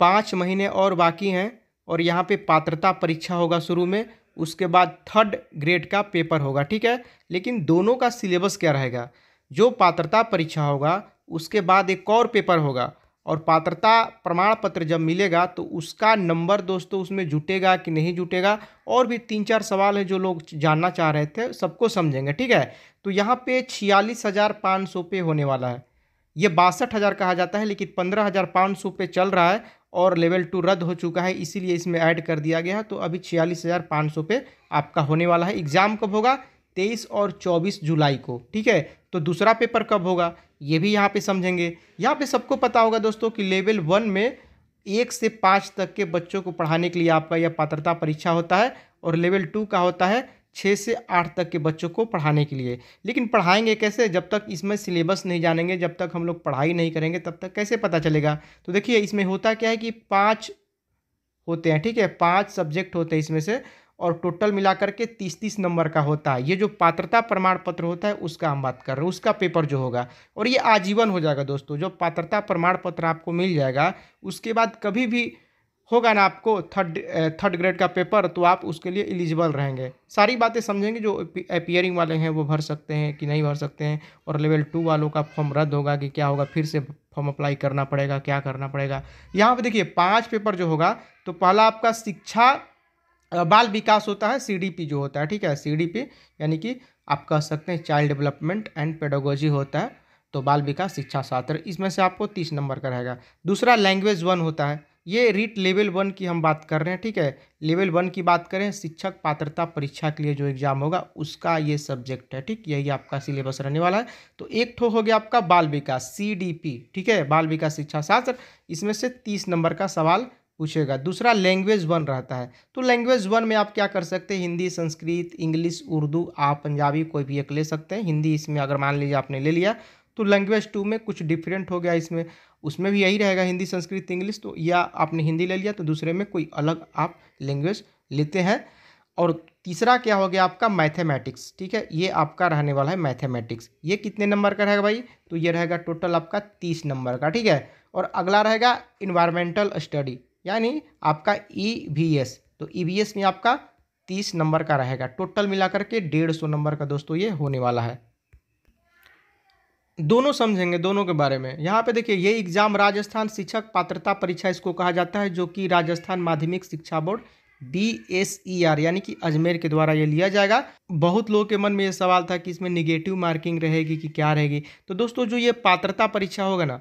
पाँच महीने और बाकी हैं और यहाँ पे पात्रता परीक्षा होगा शुरू में उसके बाद थर्ड ग्रेड का पेपर होगा ठीक है लेकिन दोनों का सिलेबस क्या रहेगा जो पात्रता परीक्षा होगा उसके बाद एक और पेपर होगा और पात्रता प्रमाण पत्र जब मिलेगा तो उसका नंबर दोस्तों उसमें जुटेगा कि नहीं जुटेगा और भी तीन चार सवाल है जो लोग जानना चाह रहे थे सबको समझेंगे ठीक है तो यहाँ पे छियालीस हज़ार पाँच सौ पे होने वाला है ये बासठ हज़ार कहा जाता है लेकिन पंद्रह हज़ार पाँच सौ पे चल रहा है और लेवल टू रद्द हो चुका है इसीलिए इसमें ऐड कर दिया गया है तो अभी छियालीस हज़ार पाँच सौ पे आपका होने वाला है एग्ज़ाम कब होगा तेईस और चौबीस जुलाई को ठीक है तो दूसरा पेपर कब होगा ये भी यहाँ पे समझेंगे यहाँ पे सबको पता होगा दोस्तों कि लेवल वन में एक से पाँच तक के बच्चों को पढ़ाने के लिए आपका यह पात्रता परीक्षा होता है और लेवल टू का होता है छः से आठ तक के बच्चों को पढ़ाने के लिए लेकिन पढ़ाएंगे कैसे जब तक इसमें सिलेबस नहीं जानेंगे जब तक हम लोग पढ़ाई नहीं करेंगे तब तक कैसे पता चलेगा तो देखिए इसमें होता क्या है कि पाँच होते हैं ठीक है पाँच सब्जेक्ट होते हैं इसमें से और टोटल मिला करके तीस तीस नंबर का होता है ये जो पात्रता प्रमाण पत्र होता है उसका हम बात कर रहे हैं उसका पेपर जो होगा और ये आजीवन हो जाएगा दोस्तों जो पात्रता प्रमाण पत्र आपको मिल जाएगा उसके बाद कभी भी होगा ना आपको थर्ड थर्ड ग्रेड का पेपर तो आप उसके लिए एलिजिबल रहेंगे सारी बातें समझेंगे जो अपियरिंग वाले हैं वो भर सकते हैं कि नहीं भर सकते हैं और लेवल टू वालों का फॉर्म रद्द होगा कि क्या होगा फिर से फॉर्म अप्लाई करना पड़ेगा क्या करना पड़ेगा यहाँ पर देखिए पाँच पेपर जो होगा तो पहला आपका शिक्षा बाल विकास होता है सी जो होता है ठीक है सी यानी कि आप कह सकते हैं चाइल्ड डेवलपमेंट एंड पेडोगोजी होता है तो बाल विकास शिक्षा शास्त्र इसमें से आपको तीस नंबर का रहेगा दूसरा लैंग्वेज वन होता है ये रीट लेवल वन की हम बात कर रहे हैं ठीक है लेवल वन की बात करें शिक्षक पात्रता परीक्षा के लिए जो एग्ज़ाम होगा उसका ये सब्जेक्ट है ठीक यही आपका सिलेबस रहने वाला है तो एक ठो हो गया आपका बाल विकास सी ठीक है बाल विकास शिक्षा शास्त्र इसमें से तीस नंबर का सवाल पूछेगा दूसरा लैंग्वेज वन रहता है तो लैंग्वेज वन में आप क्या कर सकते हैं हिंदी संस्कृत इंग्लिश उर्दू आप पंजाबी कोई भी एक ले सकते हैं हिंदी इसमें अगर मान लीजिए आपने ले लिया तो लैंग्वेज टू में कुछ डिफरेंट हो गया इसमें उसमें भी यही रहेगा हिंदी संस्कृत इंग्लिश तो या आपने हिंदी ले लिया तो दूसरे में कोई अलग आप लैंग्वेज लेते हैं और तीसरा क्या हो गया आपका मैथमेटिक्स ठीक है ये आपका रहने वाला है मैथमेटिक्स ये कितने नंबर का रहेगा भाई तो ये रहेगा टोटल आपका तीस नंबर का ठीक है और अगला रहेगा इन्वायरमेंटल स्टडी यानी आपका ई वी एस तो ई वी एस में आपका तीस नंबर का रहेगा टोटल मिलाकर के डेढ़ सौ नंबर का दोस्तों ये होने वाला है दोनों समझेंगे दोनों के बारे में यहाँ पे देखिए ये एग्ज़ाम राजस्थान शिक्षक पात्रता परीक्षा इसको कहा जाता है जो कि राजस्थान माध्यमिक शिक्षा board B S E R यानी कि अजमेर के द्वारा ये लिया जाएगा बहुत लोगों के मन में ये सवाल था कि इसमें निगेटिव मार्किंग रहेगी कि क्या रहेगी तो दोस्तों जो ये पात्रता परीक्षा होगा ना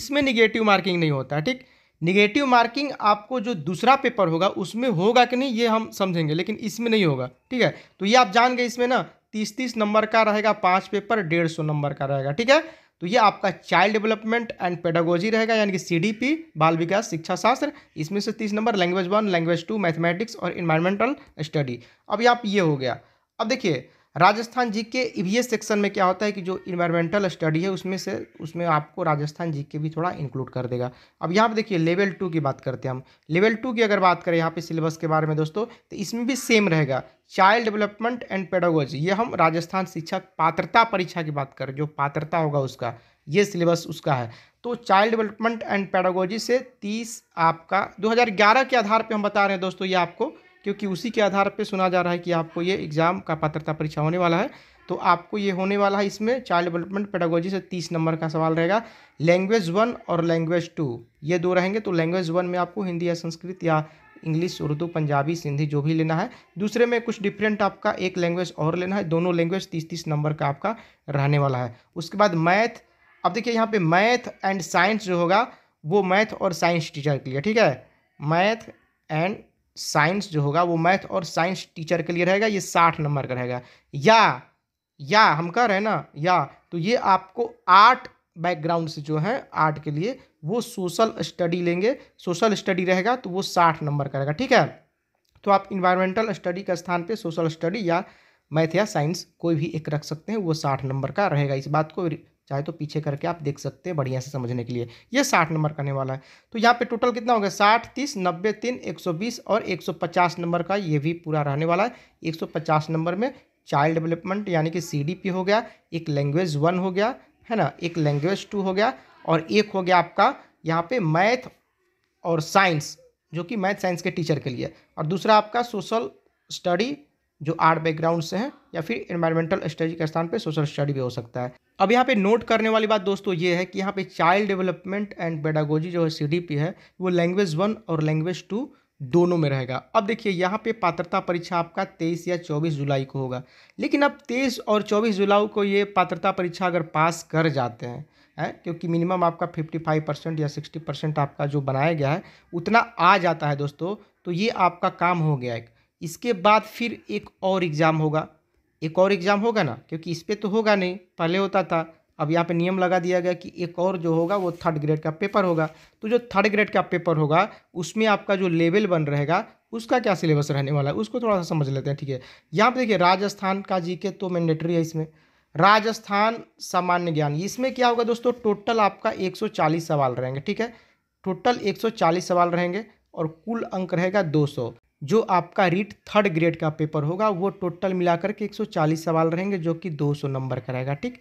इसमें निगेटिव मार्किंग नहीं होता ठीक निगेटिव मार्किंग आपको जो दूसरा पेपर होगा उसमें होगा कि नहीं ये हम समझेंगे लेकिन इसमें नहीं होगा ठीक है तो ये आप जान गए इसमें ना तीस तीस नंबर का रहेगा पांच पेपर डेढ़ सौ नंबर का रहेगा ठीक है तो ये आपका चाइल्ड डेवलपमेंट एंड पेडागोजी रहेगा यानी कि सीडीपी बाल विकास शिक्षा शास्त्र इसमें से तीस number language one language two mathematics और इन्वायरमेंटल स्टडी अब आप ये हो गया अब देखिए राजस्थान जी के ईवीएस e सेक्शन में क्या होता है कि जो इन्वायरमेंटल स्टडी है उसमें से उसमें आपको राजस्थान जी के भी थोड़ा इंक्लूड कर देगा अब यहाँ पर देखिए लेवल टू की बात करते हैं हम लेवल टू की अगर बात करें यहाँ पे सिलेबस के बारे में दोस्तों तो इसमें भी सेम रहेगा चाइल्ड डेवलपमेंट एंड पेडोगोजी ये हम राजस्थान शिक्षा पात्रता परीक्षा की बात करें जो पात्रता होगा उसका ये सिलेबस उसका है तो चाइल्ड डेवलपमेंट एंड पेडोगोजी से तीस आपका दो के आधार पर हम बता रहे हैं दोस्तों ये आपको क्योंकि उसी के आधार पर सुना जा रहा है कि आपको ये एग्ज़ाम का पात्रता परीक्षा होने वाला है तो आपको ये होने वाला है इसमें चाइल्ड डेवलपमेंट पेडागोजी से तीस नंबर का सवाल रहेगा लैंग्वेज वन और लैंग्वेज टू ये दो रहेंगे तो लैंग्वेज वन में आपको हिंदी या संस्कृत या इंग्लिश उर्दू पंजाबी सिंधी जो भी लेना है दूसरे में कुछ डिफरेंट आपका एक लैंग्वेज और लेना है दोनों लैंग्वेज तीस तीस नंबर का आपका रहने वाला है उसके बाद मैथ अब देखिए यहाँ पे मैथ एंड साइंस जो होगा वो मैथ और साइंस टीचर के लिए ठीक है मैथ एंड साइंस जो होगा वो मैथ और साइंस टीचर के लिए रहेगा ये साठ नंबर का रहेगा या या हम कह रहे हैं ना या तो ये आपको आर्ट बैकग्राउंड से जो है आर्ट के लिए वो सोशल स्टडी लेंगे सोशल स्टडी रहेगा तो वो साठ नंबर का रहेगा ठीक है तो आप इन्वायरमेंटल स्टडी के स्थान पर सोशल स्टडी या मैथ या साइंस कोई भी एक रख सकते हैं वो साठ नंबर का रहेगा इस बात को चाहे तो पीछे करके आप देख सकते हैं बढ़िया से समझने के लिए ये साठ नंबर का आने वाला है तो यहाँ पे टोटल कितना हो गया साठ तीस नब्बे तीन एक सौ बीस और एक सौ पचास नंबर का ये भी पूरा रहने वाला है एक सौ पचास नंबर में चाइल्ड डेवलपमेंट यानी कि सी हो गया एक लैंग्वेज वन हो गया है ना एक लैंग्वेज टू हो गया और एक हो गया आपका यहाँ पे मैथ और साइंस जो कि मैथ साइंस के टीचर के लिए और दूसरा आपका सोशल स्टडी जो आर्ट बैकग्राउंड से हैं या फिर इन्वायरमेंटल स्टडी के स्थान पे सोशल स्टडी भी हो सकता है अब यहाँ पे नोट करने वाली बात दोस्तों ये है कि यहाँ पे चाइल्ड डेवलपमेंट एंड पेडागोजी जो है पी है वो लैंग्वेज वन और लैंग्वेज टू दोनों में रहेगा अब देखिए यहाँ पे पात्रता परीक्षा आपका तेईस या चौबीस जुलाई को होगा लेकिन अब तेईस और चौबीस जुलाई को ये पात्रता परीक्षा अगर पास कर जाते हैं है क्योंकि मिनिमम आपका फिफ्टी फाइव परसेंट या सिक्सटी परसेंट आपका जो बनाया गया है उतना आ जाता है दोस्तों तो ये आपका काम हो गया एक इसके बाद फिर एक और एग्ज़ाम होगा एक और एग्ज़ाम होगा ना क्योंकि इस पर तो होगा नहीं पहले होता था अब यहाँ पे नियम लगा दिया गया कि एक और जो होगा वो थर्ड ग्रेड का पेपर होगा तो जो थर्ड ग्रेड का पेपर होगा उसमें आपका जो लेवल बन रहेगा उसका क्या सिलेबस रहने वाला है उसको थोड़ा सा समझ लेते हैं ठीक है यहाँ पे देखिए राजस्थान का जी के तो मैंडेटरी है इसमें राजस्थान सामान्य ज्ञान इसमें क्या होगा दोस्तों टोटल आपका एक सवाल रहेंगे ठीक है टोटल एक सवाल रहेंगे और कुल अंक रहेगा दो जो आपका रीट थर्ड ग्रेड का पेपर होगा वो टोटल मिलाकर के 140 सवाल रहेंगे जो कि 200 नंबर का रहेगा ठीक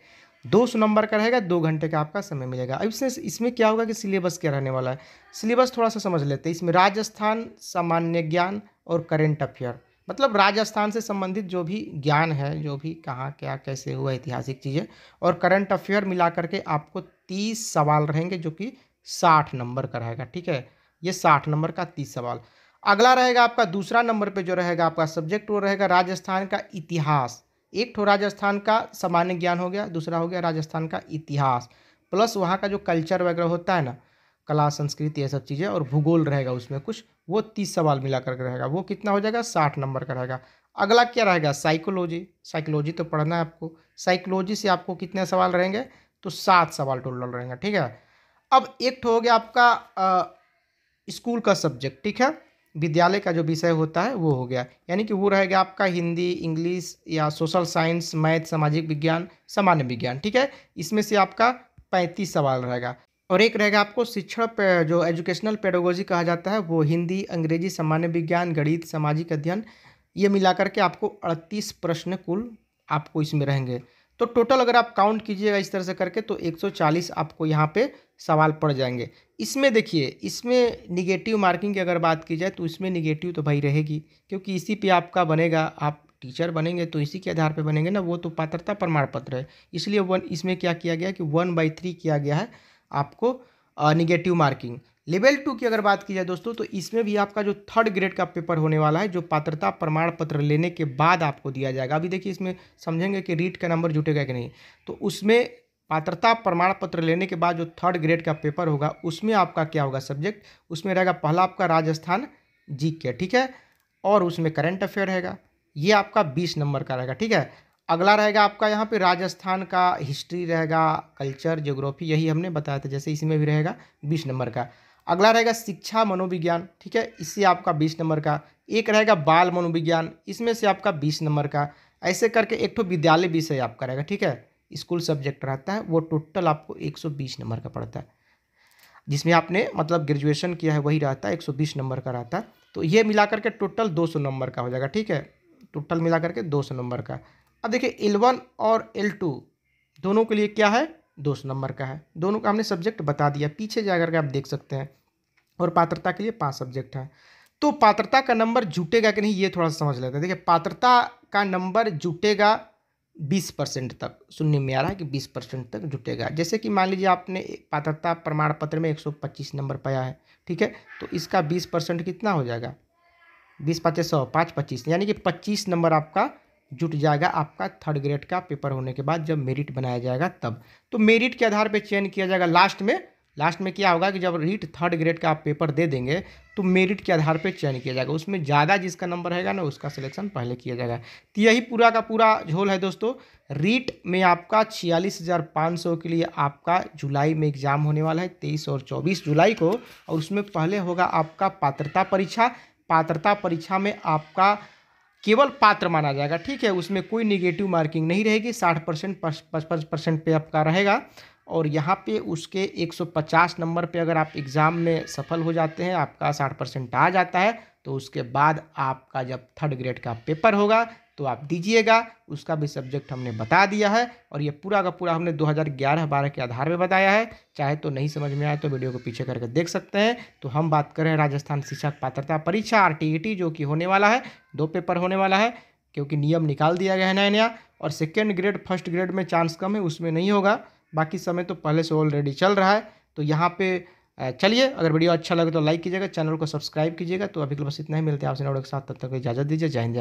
200 नंबर का रहेगा दो घंटे का आपका समय मिलेगा अब इसमें इसमें क्या होगा कि सिलेबस क्या रहने वाला है सिलेबस थोड़ा सा समझ लेते हैं इसमें राजस्थान सामान्य ज्ञान और करेंट अफेयर मतलब राजस्थान से संबंधित जो भी ज्ञान है जो भी कहाँ क्या कैसे हुआ ऐतिहासिक चीज़ें और करंट अफेयर मिला करके आपको तीस सवाल रहेंगे जो कि साठ नंबर का रहेगा ठीक है ये साठ नंबर का तीस सवाल अगला रहेगा आपका दूसरा नंबर पे जो रहेगा आपका सब्जेक्ट वो रहेगा राजस्थान का इतिहास एक ठो राजस्थान का सामान्य ज्ञान हो गया दूसरा हो गया राजस्थान का इतिहास प्लस वहाँ का जो कल्चर वगैरह होता है ना कला संस्कृति ये सब चीज़ें और भूगोल रहेगा उसमें कुछ वो तीस सवाल मिला करके रहेगा वो कितना हो जाएगा साठ नंबर का रहेगा अगला क्या रहेगा साइकोलॉजी साइकोलॉजी तो पढ़ना है आपको साइकोलॉजी से आपको कितने सवाल रहेंगे तो सात सवाल टोटल रहेंगे ठीक है अब एक ठो हो गया आपका स्कूल का सब्जेक्ट ठीक है विद्यालय का जो विषय होता है वो हो गया यानी कि वो रहेगा आपका हिंदी इंग्लिश या सोशल साइंस मैथ सामाजिक विज्ञान सामान्य विज्ञान ठीक है इसमें से आपका पैंतीस सवाल रहेगा और एक रहेगा आपको शिक्षण जो एजुकेशनल पेडोगोजी कहा जाता है वो हिंदी अंग्रेजी सामान्य विज्ञान गणित सामाजिक अध्ययन ये मिलाकर के आपको अड़तीस प्रश्न कुल आपको इसमें रहेंगे तो टोटल अगर आप काउंट कीजिएगा इस तरह से करके तो 140 आपको यहाँ पे सवाल पड़ जाएंगे इसमें देखिए इसमें निगेटिव मार्किंग की अगर बात की जाए तो इसमें निगेटिव तो भाई रहेगी क्योंकि इसी पे आपका बनेगा आप टीचर बनेंगे तो इसी के आधार पे बनेंगे ना वो तो पात्रता प्रमाण पत्र है इसलिए वन इसमें क्या किया गया कि वन बाई थ्री किया गया है आपको निगेटिव मार्किंग लेवल टू की अगर बात की जाए दोस्तों तो इसमें भी आपका जो थर्ड ग्रेड का पेपर होने वाला है जो पात्रता प्रमाण पत्र लेने के बाद आपको दिया जाएगा अभी देखिए इसमें समझेंगे कि रीट का नंबर जुटेगा कि नहीं तो उसमें पात्रता प्रमाण पत्र लेने के बाद जो थर्ड ग्रेड का पेपर होगा उसमें आपका क्या होगा सब्जेक्ट उसमें रहेगा पहला आपका राजस्थान जी के ठीक है और उसमें करंट अफेयर रहेगा ये आपका बीस नंबर का रहेगा ठीक है अगला रहेगा आपका यहाँ पे राजस्थान का हिस्ट्री रहेगा कल्चर ज्योग्राफी यही हमने बताया था जैसे इसमें भी रहेगा बीस नंबर का अगला रहेगा शिक्षा मनोविज्ञान ठीक है इससे आपका बीस नंबर का एक रहेगा बाल मनोविज्ञान इसमें से आपका बीस नंबर का ऐसे करके एक तो विद्यालय विषय आपका रहेगा ठीक है स्कूल सब्जेक्ट रहता है वो टोटल आपको 120 नंबर का पड़ता है जिसमें आपने मतलब ग्रेजुएशन किया है वही रहता है 120 नंबर का रहता है तो ये मिला करके टोटल 200 नंबर का हो जाएगा ठीक है टोटल मिला करके 200 नंबर का अब देखिए एल और एल दोनों के लिए क्या है दो सौ नंबर का है दोनों का हमने सब्जेक्ट बता दिया पीछे जाकर के आप देख सकते हैं और पात्रता के लिए पाँच सब्जेक्ट हैं तो पात्रता का नंबर जुटेगा कि नहीं ये थोड़ा सा समझ लेते हैं देखिए पात्रता का नंबर जुटेगा बीस परसेंट तक सुनने में आ रहा है कि बीस परसेंट तक जुटेगा जैसे कि मान लीजिए आपने पात्रता प्रमाण पत्र में एक सौ पच्चीस नंबर पाया है ठीक है तो इसका बीस परसेंट कितना हो जाएगा बीस पाँच सौ पाँच पच्चीस यानी कि पच्चीस नंबर आपका जुट जाएगा आपका थर्ड ग्रेड का पेपर होने के बाद जब मेरिट बनाया जाएगा तब तो मेरिट के आधार पे चयन किया जाएगा लास्ट में लास्ट में क्या होगा कि जब रीट थर्ड ग्रेड का आप पेपर दे देंगे तो मेरिट के आधार पर चयन किया जाएगा उसमें ज़्यादा जिसका नंबर रहेगा ना उसका सिलेक्शन पहले किया जाएगा तो यही पूरा का पूरा झोल है दोस्तों रीट में आपका छियालीस हज़ार पाँच सौ के लिए आपका जुलाई में एग्ज़ाम होने वाला है तेईस और चौबीस जुलाई को और उसमें पहले होगा आपका पात्रता परीक्षा पात्रता परीक्षा में आपका केवल पात्र माना जाएगा ठीक है उसमें कोई निगेटिव मार्किंग नहीं रहेगी साठ परसेंट पचपन परसेंट पे आपका रहेगा और यहाँ पे उसके 150 नंबर पे अगर आप एग्ज़ाम में सफल हो जाते हैं आपका 60 परसेंट आ जाता है तो उसके बाद आपका जब थर्ड ग्रेड का पेपर होगा तो आप दीजिएगा उसका भी सब्जेक्ट हमने बता दिया है और ये पूरा का पूरा हमने 2011-12 के आधार में बताया है चाहे तो नहीं समझ में आए तो वीडियो को पीछे करके देख सकते हैं तो हम बात कर रहे हैं राजस्थान शिक्षक पात्रता परीक्षा आर e जो कि होने वाला है दो पेपर होने वाला है क्योंकि नियम निकाल दिया गया है नया नया और सेकेंड ग्रेड फर्स्ट ग्रेड में चांस कम है उसमें नहीं होगा बाकी समय तो पहले से ऑलरेडी चल रहा है तो यहाँ पर चलिए अगर वीडियो अच्छा लगे तो लाइक कीजिएगा चैनल को सब्सक्राइब कीजिएगा तो अभी के बस इतना ही मिलते हैं आपसे नोट के साथ तब तक इजाजत दीजिए जय हिंद